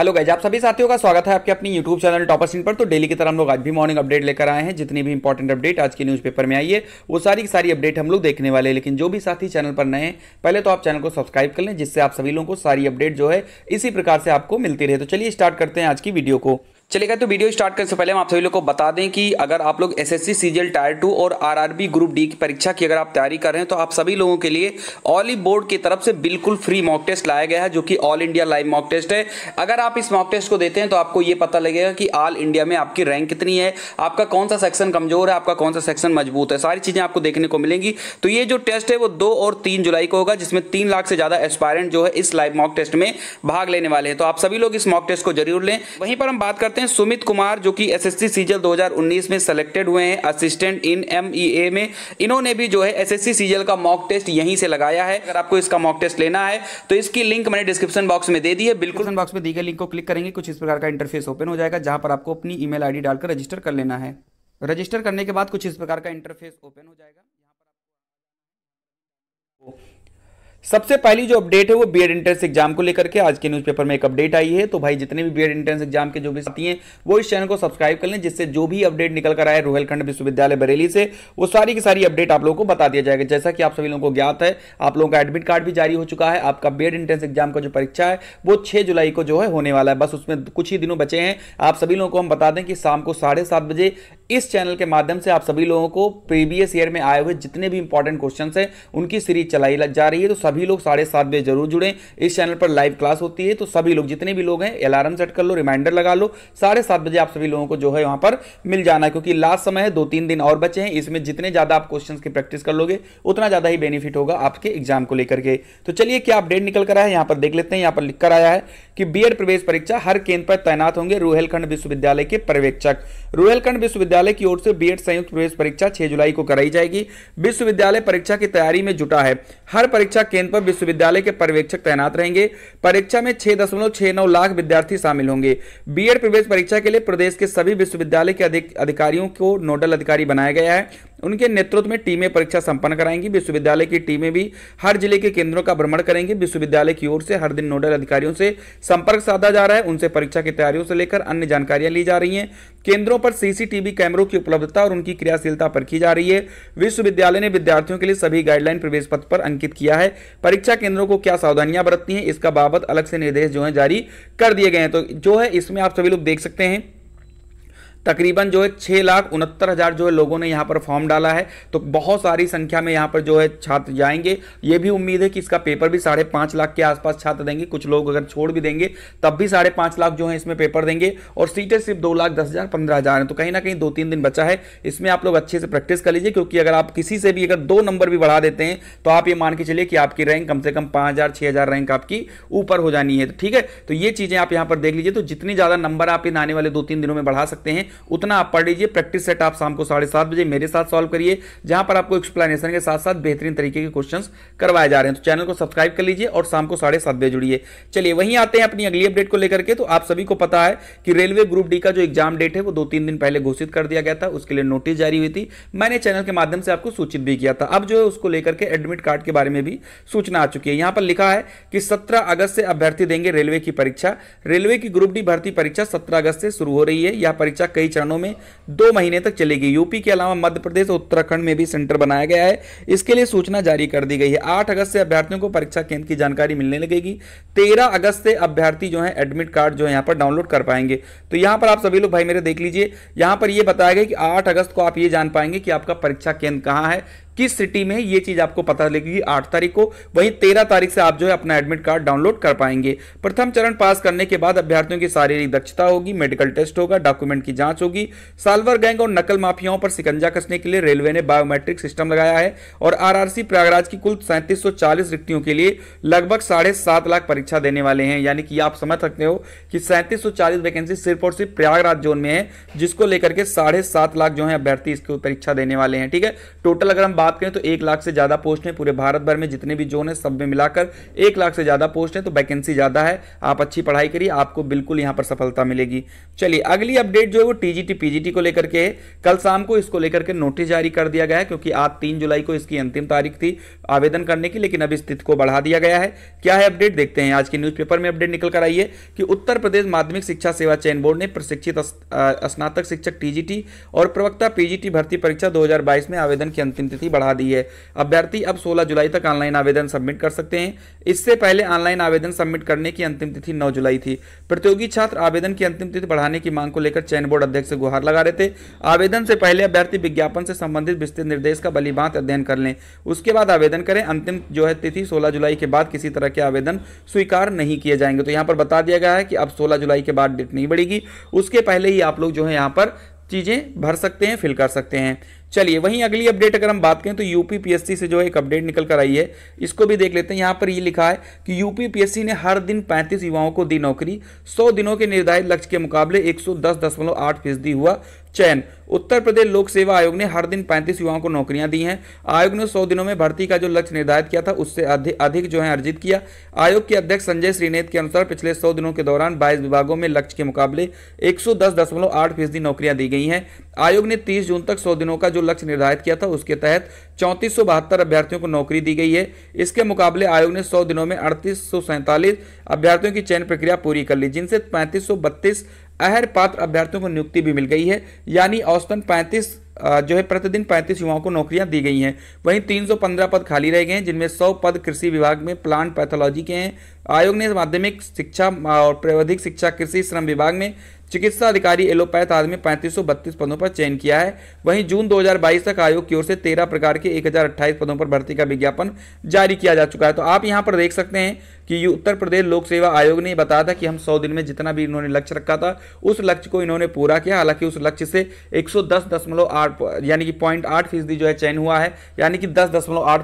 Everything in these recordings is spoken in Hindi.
हेलो गाइज आप सभी साथियों का स्वागत है आपके अपनी यूट्यूब चैनल टॉपर सिंह पर तो डेली की तरह हम लोग आज भी मॉर्निंग अपडेट लेकर आए हैं जितनी भी इंपॉर्टेंट अपडेट आज के न्यूज़पेपर में आई है वो सारी की सारी अपडेट हम लोग देखने वाले हैं लेकिन जो भी साथी चैनल पर नए हैं पहले तो आप चैनल को सब्सक्राइब कर लें जिससे आप सभी लोगों को सारी अपडेट जो है इसी प्रकार से आपको मिलती रहे तो चलिए स्टार्ट करते हैं आज की वीडियो को चलेगा तो वीडियो स्टार्ट करने से पहले हम आप सभी लोग को बता दें कि अगर आप लोग एसएससी सीजीएल टायर टू और आरआरबी ग्रुप डी की परीक्षा की अगर आप तैयारी कर रहे हैं तो आप सभी लोगों के लिए ऑली बोर्ड की तरफ से बिल्कुल फ्री मॉक टेस्ट लाया गया है जो कि all India live mock test है अगर आप इस मॉक टेस्ट को देते हैं तो आपको ये पता लगेगा कि ऑल इंडिया में आपकी रैंक कितनी है आपका कौन सा सेक्शन कमजोर है आपका कौन सा सेक्शन मजबूत है सारी चीज़ें आपको देखने को मिलेंगी तो ये जो टेस्ट है वो दो और तीन जुलाई को होगा जिसमें तीन लाख से ज़्यादा एस्पायरेंट जो है इस लाइव मॉक टेस्ट में भाग लेने वाले हैं तो आप सभी लोग इस मॉक टेस्ट को जरूर लें वहीं पर हम बात करते हैं करते हैं सुमित कुमार जो कि एसएससी सीजल 2019 में सेलेक्टेड हुए हैं असिस्टेंट इन एमईए में इन्होंने भी जो है एसएससी सीजल का मॉक टेस्ट यहीं से लगाया है अगर आपको इसका मॉक टेस्ट लेना है तो इसकी लिंक मैंने डिस्क्रिप्शन बॉक्स में दे दी है बिल्कुल बॉक्स में दी गई लिंक को क्लिक करेंगे कुछ इस प्रकार का इंटरफेस ओपन हो जाएगा जहां पर आपको अपनी ईमेल आईडी डालकर रजिस्टर कर लेना है रजिस्टर करने के बाद कुछ इस प्रकार का इंटरफेस ओपन हो जाएगा सबसे पहली जो अपडेट है वो बीएड एंट्रेंस एग्जाम को लेकर के आज के न्यूज़पेपर में एक अपडेट आई है तो भाई जितने भी बीएड एंट्रेंस एग्जाम के जो भी साथी हैं वो इस चैनल को सब्सक्राइब कर लें जिससे जो भी अपडेट निकल कर आए रोहलखंड विश्वविद्यालय बरेली से वो सारी की सारी अपडेट आप लोगों को बता दिया जाएगा जैसा कि आप सभी लोगों को ज्ञात है आप लोगों का एडमिट कार्ड भी जारी हो चुका है आपका बी एंट्रेंस एग्जाम का जो परीक्षा है वो छः जुलाई को जो है होने वाला है बस उसमें कुछ ही दिनों बचे हैं आप सभी लोगों को हम बता दें कि शाम को साढ़े बजे इस चैनल के माध्यम से आप सभी लोगों को प्रीवियस ईयर में आए हुए जितने भी इंपॉर्टेंट क्वेश्चन हैं उनकी सीरीज चलाई जा रही है तो सभी लोग साढ़े सात बजे जरूर जुड़ें इस चैनल पर लाइव क्लास होती है तो सभी लोग जितने भी लोग हैं अलार्म सेट कर लो रिमाइंडर लगा लो साढ़े सात बजे आप सभी लोगों को जो है वहां पर मिल जाना क्योंकि लास्ट समय है दो तीन दिन और बचे हैं इसमें जितने ज़्यादा आप क्वेश्चन की प्रैक्टिस कर लोगे उतना ज़्यादा ही बेनिफिट होगा आपके एग्जाम को लेकर के तो चलिए क्या अपडेट निकल कर आया है यहाँ पर देख लेते हैं यहाँ पर लिख कर आया है कि बी प्रवेश परीक्षा हर केंद्र पर तैनात होंगे रूहेलखंड विश्वविद्यालय के पर्यवेक्षक रूहेलखंड विश्वविद्यालय की ओर से बी संयुक्त प्रवेश परीक्षा छह जुलाई को कराई जाएगी विश्वविद्यालय परीक्षा की तैयारी में जुटा है हर परीक्षा केंद्र केंद्र पर विश्वविद्यालय के पर्यवेक्षक तैनात रहेंगे परीक्षा में छह दशमलव छह नौ लाख विद्यार्थी शामिल होंगे बीएड प्रवेश परीक्षा के लिए प्रदेश के सभी विश्वविद्यालय के अधिकारियों को नोडल अधिकारी बनाया गया है उनके नेतृत्व में टीमें परीक्षा संपन्न कराएंगी विश्वविद्यालय की टीमें भी हर जिले के केंद्रों का भ्रमण करेंगी विश्वविद्यालय की ओर से हर दिन नोडल अधिकारियों से संपर्क साधा जा रहा है उनसे परीक्षा की तैयारियों से लेकर अन्य जानकारियां ली जा रही हैं केंद्रों पर सीसीटीवी कैमरों की उपलब्धता और उनकी क्रियाशीलता पर की जा रही है विश्वविद्यालय ने विद्यार्थियों के लिए सभी गाइडलाइन प्रवेश पत्र पर अंकित किया है परीक्षा केंद्रों को क्या सावधानियां बरतनी है इसका बाबत अलग से निर्देश जो है जारी कर दिए गए हैं तो जो है इसमें आप सभी लोग देख सकते हैं तकरीबन जो है छः लाख उनहत्तर हज़ार जो है लोगों ने यहाँ पर फॉर्म डाला है तो बहुत सारी संख्या में यहाँ पर जो है छात्र जाएंगे ये भी उम्मीद है कि इसका पेपर भी साढ़े पाँच लाख के आसपास छात्र देंगे कुछ लोग अगर छोड़ भी देंगे तब भी साढ़े पाँच लाख जो है इसमें पेपर देंगे और सीटें सिर्फ दो लाख दस हज़ार पंद्रह हज़ार हैं तो कहीं ना कहीं दो तीन दिन बचा है इसमें आप लोग अच्छे से प्रैक्टिस कर लीजिए क्योंकि अगर आप किसी से भी अगर दो नंबर भी बढ़ा देते हैं तो आप ये मान के चलिए कि आपकी रैंक कम से कम पाँच हज़ार छः हज़ार रैंक आपकी ऊपर हो जानी है ठीक है तो ये चीज़ें आप यहाँ पर देख लीजिए तो जितनी ज़्यादा नंबर आप इन आने वाले दो तीन दिनों में बढ़ा सकते हैं उतना आप पढ़ लीजिए प्रैक्टिस सेट आप शाम को साढ़े सात बजे मेरे साथ सॉल्व करिए जहां पर आपको एक्सप्लेनेशन के साथ साथ बेहतरीन तरीके के क्वेश्चंस करवाए जा रहे हैं तो चैनल को सब्सक्राइब कर लीजिए और शाम को साढ़े सात बजे जुड़िए चलिए वहीं आते हैं अपनी अगली अपडेट को लेकर के तो आप सभी को पता है कि रेलवे ग्रुप डी का जो एग्जाम डेट है वो दो तीन दिन पहले घोषित कर दिया गया था उसके लिए नोटिस जारी हुई थी मैंने चैनल के माध्यम से आपको सूचित भी किया था अब जो है उसको लेकर के एडमिट कार्ड के बारे में भी सूचना आ चुकी है यहां पर लिखा है कि सत्रह अगस्त से अभ्यर्थी देंगे रेलवे की परीक्षा रेलवे की ग्रुप डी भर्ती परीक्षा सत्रह अगस्त से शुरू हो रही है यह परीक्षा कई चरणों में दो महीने तक चलेगी यूपी के अलावा मध्य प्रदेश उत्तराखंड में भी सेंटर बनाया गया है इसके लिए सूचना जारी कर दी गई है आठ अगस्त से अभ्यर्थियों को परीक्षा केंद्र की जानकारी मिलने लगेगी तेरह अगस्त से अभ्यर्थी जो है एडमिट कार्ड जो है यहाँ पर डाउनलोड कर पाएंगे तो यहाँ पर आप सभी लोग भाई मेरे देख लीजिए यहाँ पर यह बताया गया कि आठ अगस्त को आप ये जान पाएंगे कि आपका परीक्षा केंद्र कहाँ है किस सिटी में ये चीज आपको पता लगेगी आठ तारीख को वहीं तेरह तारीख से आप जो है अपना एडमिट कार्ड डाउनलोड कर पाएंगे प्रथम चरण पास करने के बाद अभ्यर्थियों की शारीरिक दक्षता होगी मेडिकल टेस्ट होगा डॉक्यूमेंट की जांच होगी सालवर गैंग और नकल माफियाओं पर सिकंजा कसने के लिए रेलवे ने बायोमेट्रिक सिस्टम लगाया है और आरआरसी प्रयागराज की कुल सैंतीस रिक्तियों के लिए लगभग साढ़े सात लाख परीक्षा देने वाले हैं यानी कि आप समझ सकते हो कि सैंतीस वैकेंसी सिर्फ और सिर्फ प्रयागराज जोन में है जिसको लेकर के साढ़े सात लाख जो है अभ्यर्थी इसकी परीक्षा देने वाले हैं ठीक है टोटल अगर हम बात करें तो एक लाख से ज़्यादा पोस्ट हैं पूरे भारत भर में जितने भी जोन है सब में मिलाकर एक लाख से ज़्यादा पोस्ट है तो वैकेंसी ज़्यादा है आप अच्छी पढ़ाई करिए आपको बिल्कुल यहां पर सफलता मिलेगी चलिए अगली अपडेट जो है वो टीजीटी पीजीटी को लेकर के है कल शाम को इसको लेकर के नोटिस जारी कर दिया गया है क्योंकि आज तीन जुलाई को इसकी अंतिम तारीख थी आवेदन करने की लेकिन अब स्थिति को बढ़ा दिया गया है क्या है अपडेट देखते हैं आज के न्यूज में अपडेट निकल कर आई है कि उत्तर प्रदेश माध्यमिक शिक्षा सेवा चयन बोर्ड ने प्रशिक्षित स्नातक शिक्षक टीजीटी और प्रवक्ता पीजीटी भर्ती परीक्षा दो में आवेदन की अंतिम तिथि बढ़ा दी है अभ्यर्थी अब 16 जुलाई तक ऑनलाइन आवेदन सबमिट कर सकते हैं इससे पहले ऑनलाइन आवेदन सबमिट करने की अंतिम तिथि 9 जुलाई थी प्रतियोगी छात्र आवेदन की अंतिम तिथि बढ़ाने की मांग को लेकर चयन बोर्ड अध्यक्ष से गुहार लगा रहे थे आवेदन से पहले अभ्यर्थी विज्ञापन से संबंधित विस्तृत निर्देश का बलिबात अध्ययन कर लें उसके बाद आवेदन करें अंतिम जो है तिथि सोलह जुलाई के बाद किसी तरह के आवेदन स्वीकार नहीं किए जाएंगे तो यहाँ पर बता दिया गया है कि अब सोलह जुलाई के बाद डेट नहीं बढ़ेगी उसके पहले ही आप लोग जो है यहाँ पर चीज़ें भर सकते हैं फिल कर सकते हैं चलिए वहीं अगली अपडेट अगर हम बात करें तो यूपीपीएससी से जो एक अपडेट निकल कर आई है इसको भी देख लेते हैं यहां पर ये लिखा है कि यूपीपीएससी ने हर दिन 35 युवाओं को दी नौकरी 100 दिनों के निर्धारित लक्ष्य के मुकाबले 110.8 फीसदी हुआ चयन उत्तर प्रदेश लोक सेवा आयोग ने हर दिन 35 युवाओं को नौकरियां दी हैं आयोग ने 100 दिनों में भर्ती का जो लक्ष्य निर्धारित किया था उससे अधिक जो है अर्जित किया आयोग के अध्यक्ष संजय श्रीनेत के अनुसार पिछले 100 दिनों के दौरान 22 विभागों में लक्ष्य के मुकाबले 110.8 फीसदी नौकरियां दी गई हैं आयोग ने तीस जून तक सौ दिनों का जो लक्ष्य निर्धारित किया था उसके तहत चौंतीस अभ्यर्थियों को नौकरी दी गई है इसके मुकाबले आयोग ने सौ दिनों में अड़तीस अभ्यर्थियों की चयन प्रक्रिया पूरी कर ली जिनसे पैंतीस अहर पात्र अभ्यर्थियों को नियुक्ति भी मिल गई है यानी औसतन पैंतीस जो है प्रतिदिन 35 युवाओं को नौकरियां दी गई हैं वहीं 315 पद खाली रह गए हैं जिनमें 100 पद कृषि विभाग में प्लांट पैथोलॉजी के हैं आयोग ने माध्यमिक शिक्षा और प्रावधिक शिक्षा कृषि श्रम विभाग में चिकित्सा अधिकारी एलोपैथ आदमी पैंतीस पदों पर चयन किया है वहीं जून 2022 तक आयोग की ओर से 13 प्रकार के अट्ठाईस पदों पर भर्ती का विज्ञापन जारी किया जा चुका है तो आप यहां पर देख सकते हैं कि उत्तर प्रदेश लोक सेवा आयोग ने बताया था कि हम 100 दिन में जितना भी इन्होंने लक्ष्य रखा था उस लक्ष्य को इन्होंने पूरा किया हालांकि उस लक्ष्य से एक यानी कि पॉइंट आठ फीसदी जो है चयन हुआ है यानी कि दस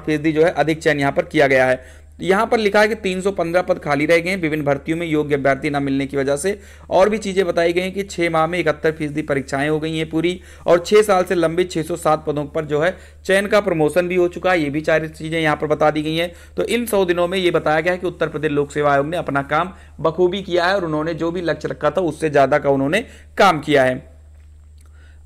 फीसदी जो है अधिक चयन यहाँ पर किया गया है यहाँ पर लिखा है कि 315 पद खाली रह गए हैं विभिन्न भर्तियों में योग्य अभ्यर्थी न मिलने की वजह से और भी चीज़ें बताई गई हैं कि छह माह में इकहत्तर फीसदी परीक्षाएं हो गई हैं पूरी और छह साल से लंबित 607 पदों पर जो है चयन का प्रमोशन भी हो चुका है ये भी चार चीज़ें यहाँ पर बता दी गई हैं तो इन सौ दिनों में ये बताया गया है कि उत्तर प्रदेश लोक सेवा आयोग ने अपना काम बखूबी किया है और उन्होंने जो भी लक्ष्य रखा था उससे ज़्यादा का उन्होंने काम किया है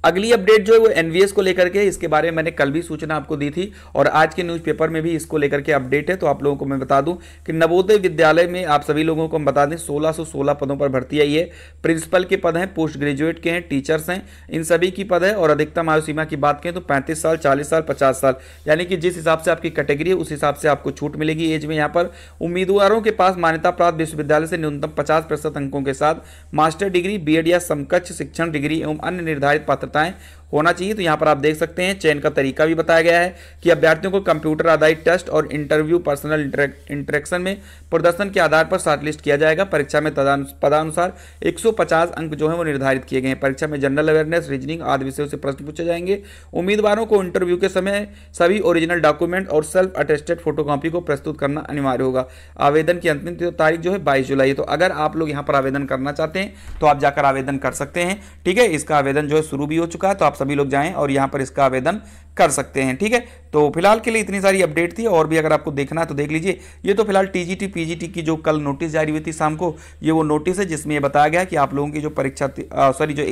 अगली अपडेट जो है वो एनवीएस को लेकर के इसके बारे में मैंने कल भी सूचना आपको दी थी और आज के न्यूज़पेपर में भी इसको लेकर के अपडेट है तो आप लोगों को मैं बता दूं कि नवोदय विद्यालय में आप सभी लोगों को हम बता दें 1616 पदों पर भर्ती आई है प्रिंसिपल के पद हैं पोस्ट ग्रेजुएट के हैं टीचर्स हैं इन सभी की पद है और अधिकतम आयु सीमा की बात करें तो पैंतीस साल चालीस साल पचास साल यानी कि जिस हिसाब से आपकी कैटेगरी है उस हिसाब से आपको छूट मिलेगी एज में यहाँ पर उम्मीदवारों के पास मान्यता प्राप्त विश्वविद्यालय से न्यूनतम पचास अंकों के साथ मास्टर डिग्री बी या समकक्ष शिक्षण डिग्री एवं अन्य निर्धारित पात्र करता है होना चाहिए तो यहाँ पर आप देख सकते हैं चयन का तरीका भी बताया गया है कि अभ्यर्थियों को कंप्यूटर आधारित टेस्ट और इंटरव्यू पर्सनल इंटरेक्शन में प्रदर्शन के आधार पर शॉर्टलिस्ट किया जाएगा परीक्षा में पदानुसार 150 अंक जो है वो निर्धारित किए गए हैं परीक्षा में जनरल अवेयरनेस रीजनिंग आदि विषयों से प्रश्न पूछे जाएंगे उम्मीदवारों को इंटरव्यू के समय सभी ओरिजिनल डॉक्यूमेंट और सेल्फ अटेस्टेड फोटोकॉपी को प्रस्तुत करना अनिवार्य होगा आवेदन की अंतिम तारीख जो है बाईस जुलाई तो अगर आप लोग यहाँ पर आवेदन करना चाहते हैं तो आप जाकर आवेदन कर सकते हैं ठीक है इसका आवेदन जो है शुरू भी हो चुका है तो आप सभी लोग जाएं और यहां पर इसका आवेदन कर सकते हैं ठीक है तो फिलहाल के लिए इतनी सारी अपडेट थी और भी अगर आपको देखना है तो देख लीजिए ये तो फिलहाल टीजीटी पीजीटी की जो कल नोटिस जारी हुई थी शाम को ये वो नोटिस है जिसमें यह बताया गया कि आप लोगों की जो परीक्षा सॉरी जो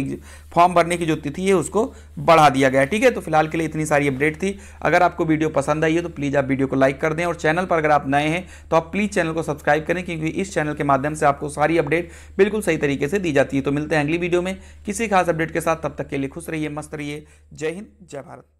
फॉर्म भरने की जो तिथि है उसको बढ़ा दिया गया ठीक है तो फिलहाल के लिए इतनी सारी अपडेट थी अगर आपको वीडियो पसंद आई है तो प्लीज़ आप वीडियो को लाइक कर दें और चैनल पर अगर आप नए हैं तो आप प्लीज़ चैनल को सब्सक्राइब करें क्योंकि इस चैनल के माध्यम से आपको सारी अपडेट बिल्कुल सही तरीके से दी जाती है तो मिलते हैं अगली वीडियो में किसी खास अपडेट के साथ तब तक के लिए खुश रहिए मस्त करिए जय हिंद जय भारत